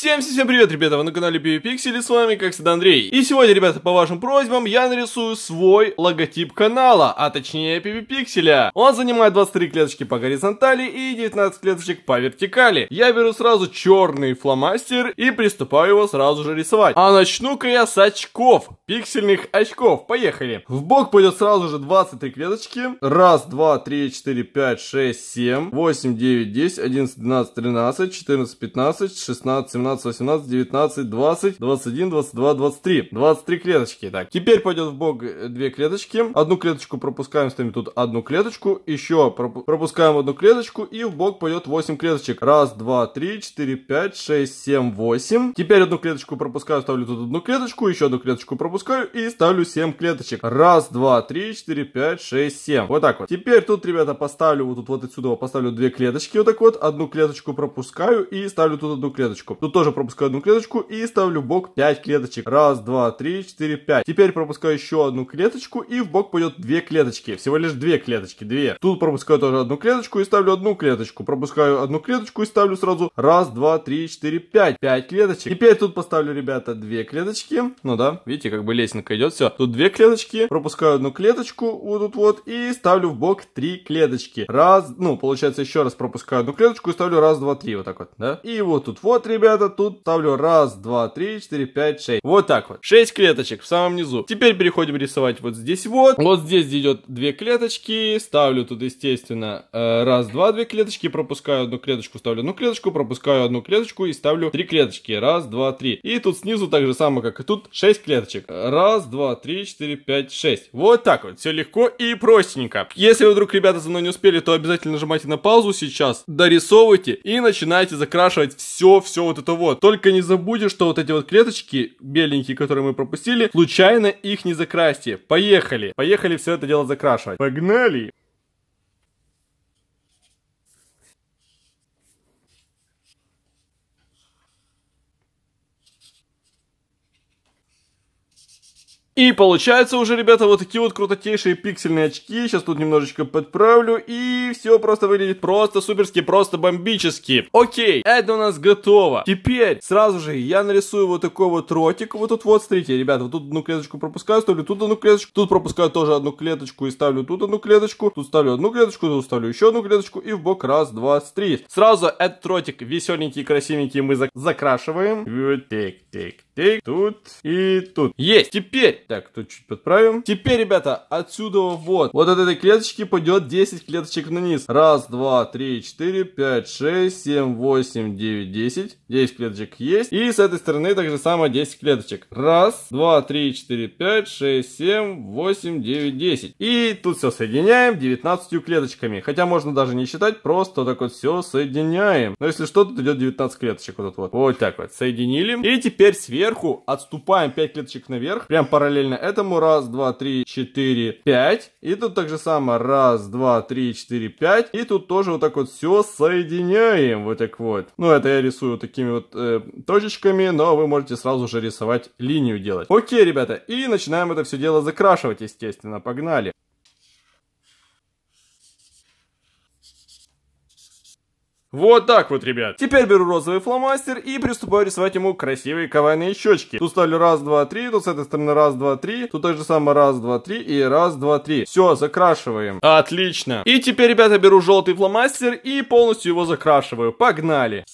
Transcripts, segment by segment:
Всем всем привет, ребята, вы на канале BioPixel, с вами, как всегда, Андрей. И сегодня, ребята, по вашим просьбам, я нарисую свой логотип канала, а точнее PPPixel. Он занимает 23 клеточки по горизонтали и 19 клеточек по вертикали. Я беру сразу черный фломастер и приступаю его сразу же рисовать. А начну-ка я с очков, пиксельных очков, поехали. В бок пойдет сразу же 23 клеточки. Раз, два, три, четыре, пять, шесть, семь, восемь, девять, десять, одиннадцать, двенадцать, тринадцать, четырнадцать, пятнадцать, шестнадцать, семнадцать. 17, 18, 19, 20, 21, 22, 23. 23 клеточки. Так, теперь пойдет в бок э, две клеточки. Одну клеточку пропускаем, ставим тут одну клеточку. Еще пропускаем одну клеточку. И в бок пойдет 8 клеточек. Раз, два, три, четыре, пять, шесть, семь, восемь. Теперь одну клеточку пропускаю, ставлю тут одну клеточку. Еще одну клеточку пропускаю и ставлю 7 клеточек. Раз, два, три, четыре, пять, шесть, семь. Вот так вот. Теперь тут, ребята, поставлю вот тут вот отсюда поставлю две клеточки. Вот так вот. Одну клеточку пропускаю и ставлю тут одну клеточку. Тут тоже пропускаю одну клеточку и ставлю в бок 5 клеточек. Раз, два, три, четыре, пять. Теперь пропускаю еще одну клеточку и в бок пойдет две клеточки. Всего лишь две клеточки, две. Тут пропускаю тоже одну клеточку и ставлю одну клеточку. Пропускаю одну клеточку и ставлю сразу раз, два, три, четыре, пять. Пять клеточек. Теперь тут поставлю, ребята, две клеточки. Ну да, видите, как бы лесенка идет, все. Тут две клеточки, пропускаю одну клеточку вот тут вот и ставлю в бок три клеточки. Раз, ну, получается еще раз пропускаю одну клеточку и ставлю раз, два, три вот так вот, да. И вот тут вот, ребята, тут ставлю раз, два, три, четыре, пять, шесть. Вот так вот. Шесть клеточек в самом низу. Теперь переходим рисовать вот здесь вот. Вот здесь идет две клеточки. Ставлю тут, естественно, э, раз, два, две клеточки. Пропускаю одну клеточку, ставлю одну клеточку, пропускаю одну клеточку и ставлю три клеточки. Раз, два, три. И тут снизу так же самое, как и тут, шесть клеточек. Раз, два, три, четыре, пять, шесть. Вот так вот. Все легко и простенько. Если вы вдруг, ребята, за мной не успели, то обязательно нажимайте на паузу сейчас, дорисовывайте и начинайте закрашивать все, все вот это вот. Только не забудьте, что вот эти вот клеточки беленькие, которые мы пропустили, случайно их не закрасьте. Поехали. Поехали все это дело закрашивать. Погнали! И получается уже, ребята, вот такие вот крутотейшие пиксельные очки. Сейчас тут немножечко подправлю. И все просто выглядит просто суперски, просто бомбически. Окей, это у нас готово. Теперь сразу же я нарисую вот такой вот ротик. Вот тут вот, смотрите, ребята, вот тут одну клеточку пропускаю, ставлю тут одну клеточку. Тут пропускаю тоже одну клеточку и ставлю тут одну клеточку. Тут ставлю одну клеточку, тут ставлю еще одну клеточку. И в бок раз, два, три. Сразу этот ротик веселенький, красивенький мы зак закрашиваем. Вот так, так, тут и тут. Есть. Теперь так, тут чуть подправим. Теперь, ребята, отсюда вот. Вот от этой клеточки пойдет 10 клеточек вниз. Раз, два, три, четыре, пять, шесть, семь, восемь, девять, десять. Десять клеточек есть. И с этой стороны так же самое 10 клеточек. Раз, два, три, четыре, пять, шесть, семь, восемь, девять, десять. И тут все соединяем 19 клеточками. Хотя можно даже не считать, просто так вот все соединяем. Но если что, тут идет 19 клеточек вот тут вот. Вот так вот. Соединили. И теперь сверху отступаем 5 клеточек наверх. Прям параллельно параллельно этому раз, два, три, четыре, пять. И тут так же самое, раз, два, три, четыре, пять. И тут тоже вот так вот все соединяем, вот так вот. Ну, это я рисую такими вот э, точечками, но вы можете сразу же рисовать линию делать. Окей, ребята, и начинаем это все дело закрашивать, естественно, погнали. Вот так вот, ребят. Теперь беру розовый фломастер и приступаю рисовать ему красивые кавайные щечки. Тут ставлю раз, два, три, тут с этой стороны раз, два, три, тут так самое раз, два, три и раз, два, три. Все, закрашиваем. Отлично. И теперь, ребята, беру желтый фломастер и полностью его закрашиваю. Погнали.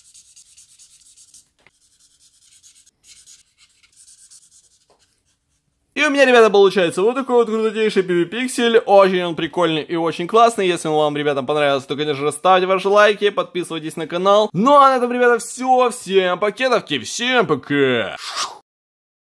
И у меня, ребята, получается вот такой вот крутотейший PvPixel. Очень он прикольный и очень классный. Если он вам, ребята, понравился, то, конечно же, ставьте ваши лайки, подписывайтесь на канал. Ну а на этом, ребята, все. Всем пакетовки, всем пока.